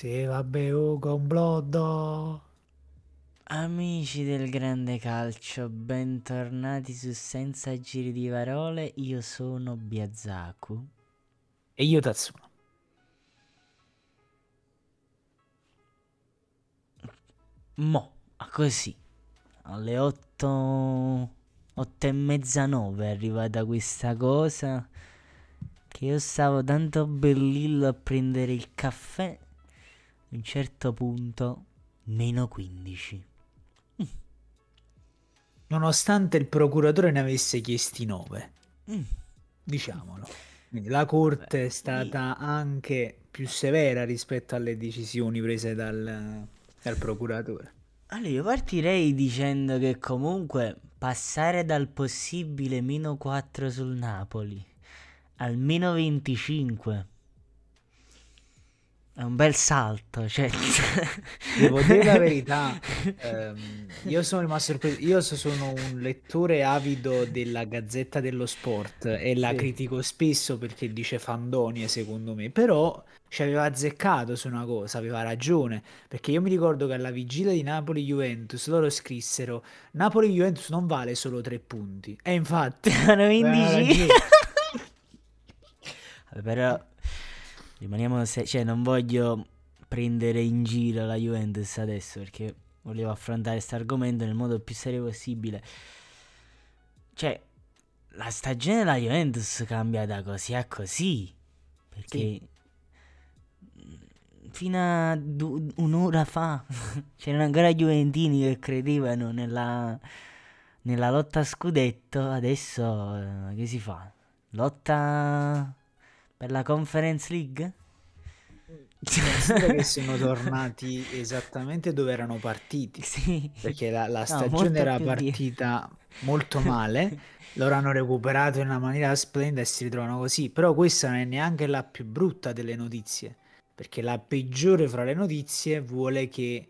Sì, vabbè, Ugo, un bloddo. Amici del grande calcio, bentornati su Senza giri di parole. Io sono Biazaku. E io Tatsuno. Mo, così, alle 8, 8 e mezza 9 è arrivata questa cosa che io stavo tanto bellillo a prendere il caffè un certo punto meno 15. Mm. Nonostante il procuratore ne avesse chiesti 9. Mm. Diciamolo. Mm. Quindi la corte Beh, è stata sì. anche più severa rispetto alle decisioni prese dal, dal procuratore. Allora, io partirei dicendo che comunque passare dal possibile meno 4 sul Napoli al meno 25 è un bel salto, cioè... Devo dire la verità, ehm, io sono rimasto sorpreso, io sono un lettore avido della Gazzetta dello Sport e la sì. critico spesso perché dice fandonie secondo me, però ci aveva azzeccato su una cosa, aveva ragione, perché io mi ricordo che alla vigilia di Napoli-Juventus loro scrissero Napoli-Juventus non vale solo tre punti, e infatti... Sono 15! Però Rimaniamo, se- cioè non voglio prendere in giro la Juventus adesso perché volevo affrontare questo argomento nel modo più serio possibile. Cioè, la stagione della Juventus cambia da così a così. Perché sì. Mm, fino a du- un'ora fa c'erano ancora Juventini che credevano nella, nella lotta a scudetto. Adesso eh, che si fa? Lotta per la Conference League? Considera cioè, che siamo tornati esattamente dove erano partiti. Sì. Perché la, la stagione no, era partita via. molto male. Loro hanno recuperato in una maniera splendida e si ritrovano così. Però questa non è neanche la più brutta delle notizie. Perché la peggiore fra le notizie vuole che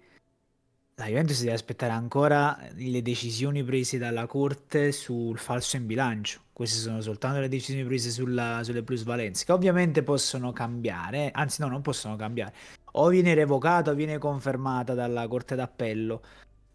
la Juventus deve aspettare ancora le decisioni prese dalla Corte sul falso in bilancio queste sono soltanto le decisioni prese sulla, sulle plusvalenze, che ovviamente possono cambiare, anzi no, non possono cambiare. O viene revocata o viene confermata dalla Corte d'Appello.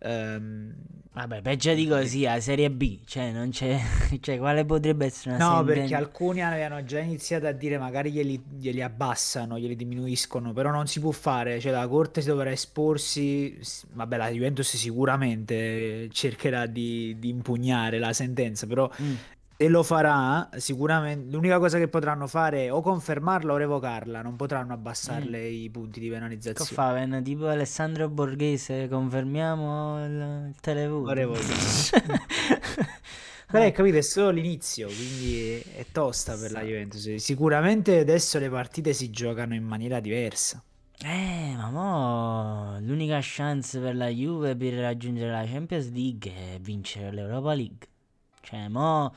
Um, Vabbè, peggio di così, a Serie B, cioè non c'è, cioè quale potrebbe essere una No, sentenza? perché alcuni avevano già iniziato a dire magari glieli, glieli, abbassano, glieli diminuiscono, però non si può fare, cioè la Corte si dovrà esporsi, vabbè la Juventus sicuramente cercherà di, di impugnare la sentenza, però mm se lo farà, sicuramente l'unica cosa che potranno fare è o confermarla o revocarla, non potranno abbassarle mm. i punti di penalizzazione. Che fa? Tipo Alessandro Borghese, confermiamo il, il televoto. Però hai eh. capito, è solo l'inizio, quindi è, è tosta per sì. la Juventus. Sicuramente adesso le partite si giocano in maniera diversa. Eh, ma mo l'unica chance per la Juve per raggiungere la Champions League è vincere l'Europa League. Cioè, mo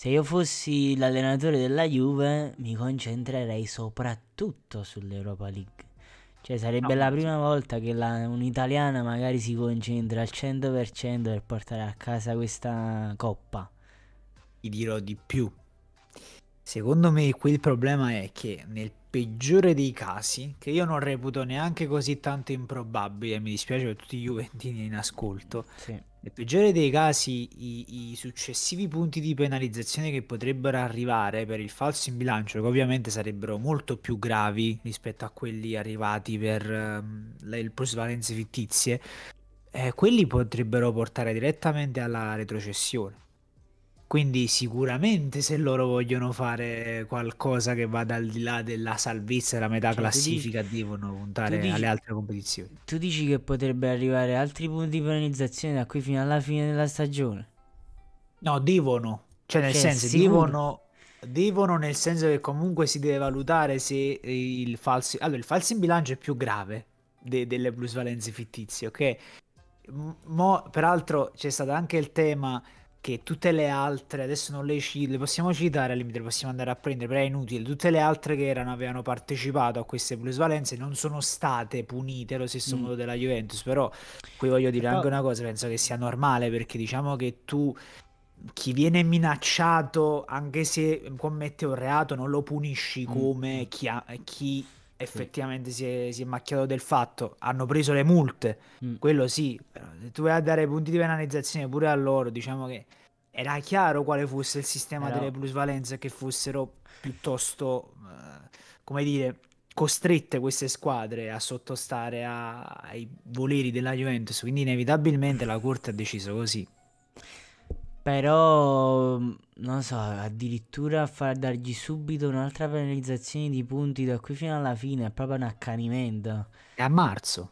se io fossi l'allenatore della Juve mi concentrerei soprattutto sull'Europa League. Cioè sarebbe no, la prima volta che la, un'italiana magari si concentra al 100% per portare a casa questa coppa. Ti dirò di più. Secondo me qui il problema è che nel peggiore dei casi, che io non reputo neanche così tanto improbabile, mi dispiace per tutti i Juventini in ascolto, sì nel peggiore dei casi, i, i, successivi punti di penalizzazione che potrebbero arrivare per il falso in bilancio, che ovviamente sarebbero molto più gravi rispetto a quelli arrivati per um, ehm, le, le plusvalenze fittizie, eh, quelli potrebbero portare direttamente alla retrocessione. Quindi sicuramente se loro vogliono fare qualcosa che vada al di là della salvezza della metà cioè, classifica dici, devono puntare dici, alle altre competizioni. Tu dici che potrebbe arrivare altri punti di penalizzazione da qui fino alla fine della stagione? No, devono. Cioè nel cioè, senso, sicuro. devono... Devono nel senso che comunque si deve valutare se eh, il falso... Allora, il falso in bilancio è più grave de- delle plusvalenze fittizie, ok? Mo, peraltro c'è stato anche il tema che tutte le altre, adesso non le, ci, le possiamo citare, al limite le possiamo andare a prendere, però è inutile, tutte le altre che erano, avevano partecipato a queste plusvalenze non sono state punite allo stesso mm. modo della Juventus, però qui voglio dire eh, però... anche una cosa, penso che sia normale perché diciamo che tu chi viene minacciato anche se commette un reato non lo punisci mm. come mm. chi, ha, chi effettivamente si è, si è, macchiato del fatto. Hanno preso le multe, mm. quello sì. Però se tu vai a dare punti di penalizzazione pure a loro, diciamo che era chiaro quale fosse il sistema era... delle plusvalenze che fossero piuttosto, uh, come dire, costrette queste squadre a sottostare a, ai voleri della Juventus. Quindi inevitabilmente la corte ha deciso così. Però, non so, addirittura far dargli subito un'altra penalizzazione di punti da qui fino alla fine è proprio un accanimento. È a marzo.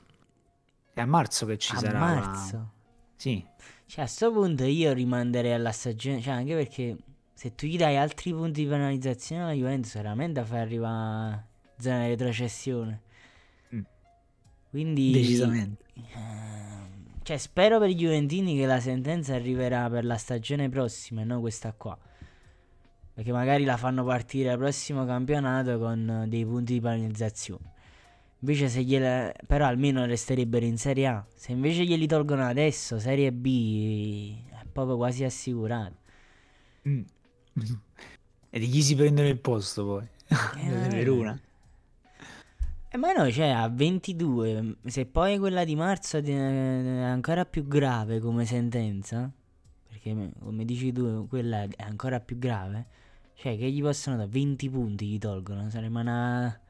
È a marzo che ci a sarà. A marzo? La... Sì. Cioè, a sto punto io rimanderei alla stagione. Cioè, anche perché se tu gli dai altri punti di penalizzazione alla Juventus, veramente fai arrivare a zona di retrocessione. Mm. Quindi. Decisamente. Eh cioè, spero per i Juventini che la sentenza arriverà per la stagione prossima e non questa qua. Perché magari la fanno partire al prossimo campionato con eh, dei punti di penalizzazione. Invece se gliela... Però almeno resterebbero in Serie A. Se invece glieli tolgono adesso, Serie B è proprio quasi assicurato. Mm. e di chi si prendono il posto poi? Eh, Verona. Eh. Eh, ma no, cioè a 22, mm, se poi quella di marzo è eh, ancora più grave come sentenza, perché come dici tu quella è ancora più grave, cioè che gli possono dare 20 punti gli tolgono, saremmo una...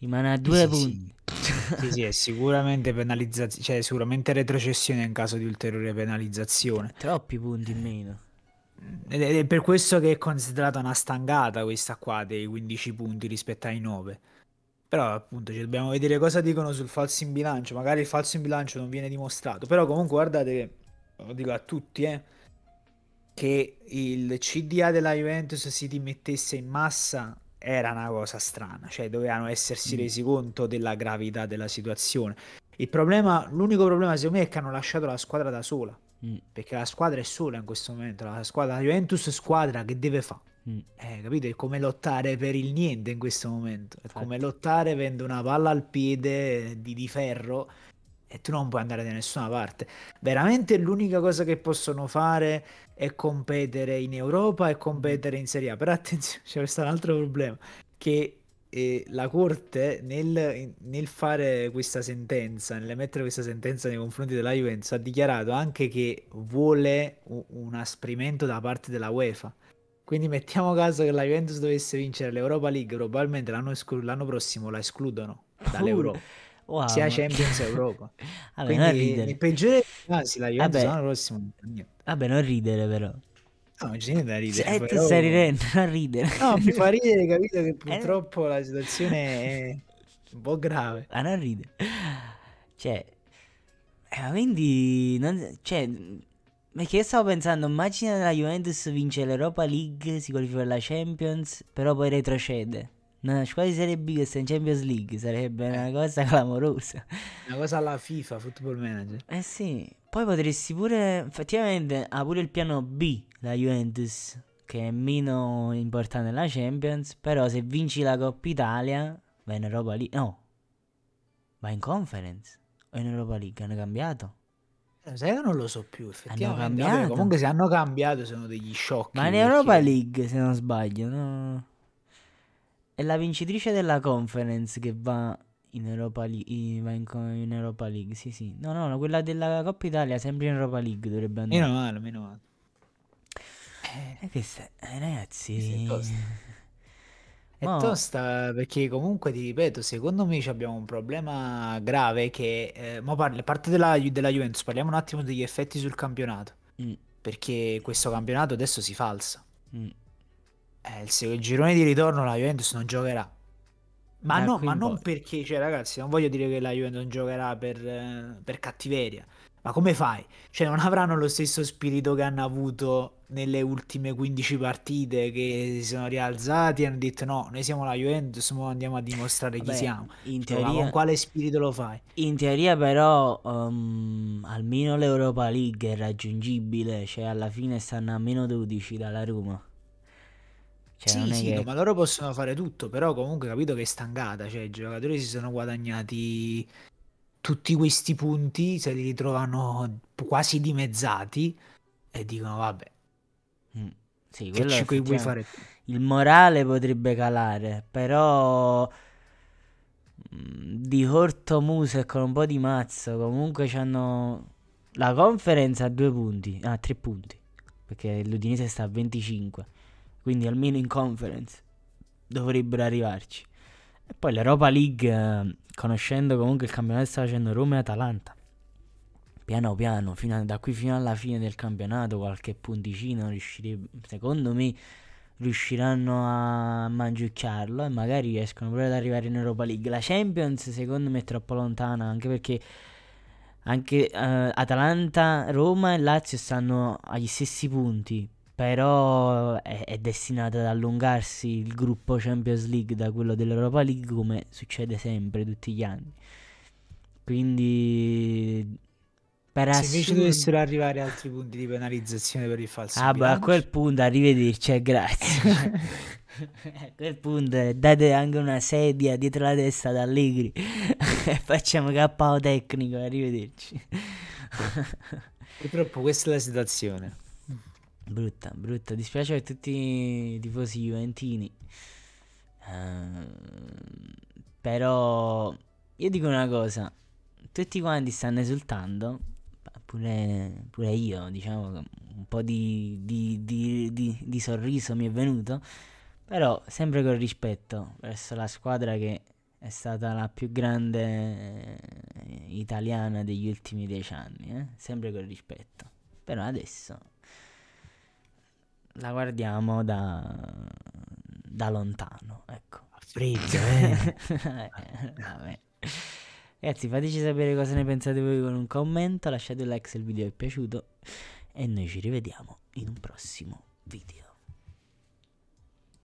Rimane a 2 sì, punti. Sì. sì, sì, è sicuramente penalizzazione, cioè sicuramente retrocessione in caso di ulteriore penalizzazione. Cioè, troppi punti in meno. Mm, ed è per questo che è considerata una stangata questa qua dei 15 punti rispetto ai 9. Però appunto cioè, dobbiamo vedere cosa dicono sul falso in bilancio. Magari il falso in bilancio non viene dimostrato. Però comunque guardate lo dico a tutti, eh, che il CDA della Juventus si dimettesse in massa era una cosa strana. Cioè dovevano essersi mm. resi conto della gravità della situazione. Il problema, l'unico problema secondo me è che hanno lasciato la squadra da sola. Mm. Perché la squadra è sola in questo momento. La squadra la Juventus squadra che deve fare? Mm. Eh, capite? È come lottare per il niente in questo momento. È come lottare avendo una palla al piede di, di ferro e tu non puoi andare da nessuna parte. Veramente l'unica cosa che possono fare è competere in Europa e competere in Serie A. Però attenzione, c'è questo altro problema, che eh, la Corte nel, nel, fare questa sentenza, nell'emettere questa sentenza nei confronti della Juventus, ha dichiarato anche che vuole un, un asprimento da parte della UEFA. Quindi mettiamo caso che la Juventus dovesse vincere l'Europa League, probabilmente l'anno, esclu- l'anno prossimo la escludono dall'Europa. Wow, sia Champions Europa. Vabbè, Quindi non il peggiore casi la Juventus l'anno prossimo. Vabbè, non ridere però. No, non c'è niente da ridere. Eh, però... stai ridendo, non ridere. No, mi fa ridere, capito che eh. purtroppo la situazione è un po' grave. Ma non ridere. Cioè, eh, quindi, non, cioè, perché stavo pensando, immagina la Juventus vince l'Europa League, si qualifica per la Champions, però poi retrocede. Una squadra di Serie B che sta in Champions League sarebbe una eh. cosa clamorosa. Una cosa alla FIFA, Football Manager. Eh sì, poi potresti pure, effettivamente, ha pure il piano B la Juventus, che è meno importante della Champions, però se vinci la Coppa Italia, vai in Europa League, no, vai in Conference o in Europa League, hanno cambiato. Sai che non lo so più, effettivamente. Vabbè, comunque se hanno cambiato sono degli shock. Ma in Europa League, se non sbaglio, no? È la vincitrice della conference che va in Europa League, va in, in Europa League, sì sì. No, no, quella della Coppa Italia sempre in Europa League dovrebbe andare. Meno male, meno male. Eh, che se... eh, ragazzi... È Ma tosta perché comunque ti ripeto, secondo me abbiamo un problema grave che... Eh, ma parli, parte della, della Juventus, parliamo un attimo degli effetti sul campionato. Mm. Perché questo campionato adesso si falsa. Mm. Eh, il, il girone di ritorno la Juventus non giocherà. Ma Da eh, no, qui ma in non perché, cioè ragazzi, non voglio dire che la Juventus non giocherà per, eh, per cattiveria. Ma come fai? Cioè, non avranno lo stesso spirito che hanno avuto nelle ultime 15 partite che si sono rialzati e hanno detto no, noi siamo la Juventus, ma andiamo a dimostrare Vabbè, chi siamo. In cioè, teoria, cioè, con quale spirito lo fai? In teoria però um, almeno l'Europa League è raggiungibile, cioè alla fine stanno a meno 12 dalla Roma. Cioè, sì, sì, che... no, ma loro possono fare tutto, però comunque capito che è stangata, cioè i giocatori si sono guadagnati tutti questi punti se li ritrovano quasi dimezzati e dicono vabbè. Mm, sì, che ci puoi fare? Il morale potrebbe calare, però mm, di corto muso e con un po' di mazzo comunque hanno la conference a due punti, a ah, tre punti, perché l'Udinese sta a 25, quindi almeno in conference dovrebbero arrivarci. E poi l'Europa League conoscendo comunque il campionato che sta facendo Roma e Atalanta, piano piano, a, da qui fino alla fine del campionato, qualche punticino secondo me riusciranno a mangiucchiarlo e magari riescono pure ad arrivare in Europa League. La Champions secondo me è troppo lontana anche perché anche uh, Atalanta, Roma e Lazio stanno agli stessi punti però è, è destinata ad allungarsi il gruppo Champions League da quello dell'Europa League come succede sempre tutti gli anni. Quindi per Se invece dovessero arrivare altri punti di penalizzazione per il falso. Ah, beh, a quel punto arrivederci e grazie. a quel punto date anche una sedia dietro la testa ad Allegri e facciamo KO tecnico, arrivederci. Purtroppo questa è la situazione. Brutta, brutta. Dispiace per tutti i tifosi juventini. Uh, però io dico una cosa. Tutti quanti stanno esultando. Pure, pure io, diciamo, un po' di, di, di, di sorriso mi è venuto. Però sempre con rispetto verso la squadra che è stata la più grande eh, italiana degli ultimi dieci anni, eh? sempre con rispetto. Però adesso la guardiamo da, da lontano, ecco. Frizzo, eh. Vabbè. Ragazzi, fateci sapere cosa ne pensate voi con un commento, lasciate un like se il video vi è piaciuto e noi ci rivediamo in un prossimo video.